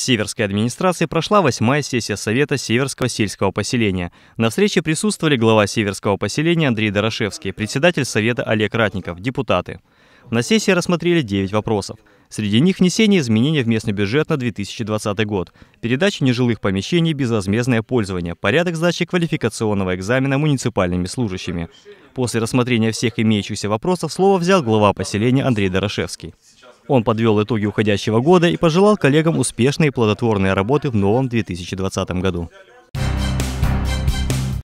Северской администрации прошла восьмая сессия Совета Северского сельского поселения. На встрече присутствовали глава Северского поселения Андрей Дорошевский, председатель Совета Олег Ратников, депутаты. На сессии рассмотрели 9 вопросов. Среди них внесение изменений в местный бюджет на 2020 год, передача нежилых помещений, безвозмездное пользование, порядок сдачи квалификационного экзамена муниципальными служащими. После рассмотрения всех имеющихся вопросов слово взял глава поселения Андрей Дорошевский. Он подвел итоги уходящего года и пожелал коллегам успешной и плодотворной работы в новом 2020 году.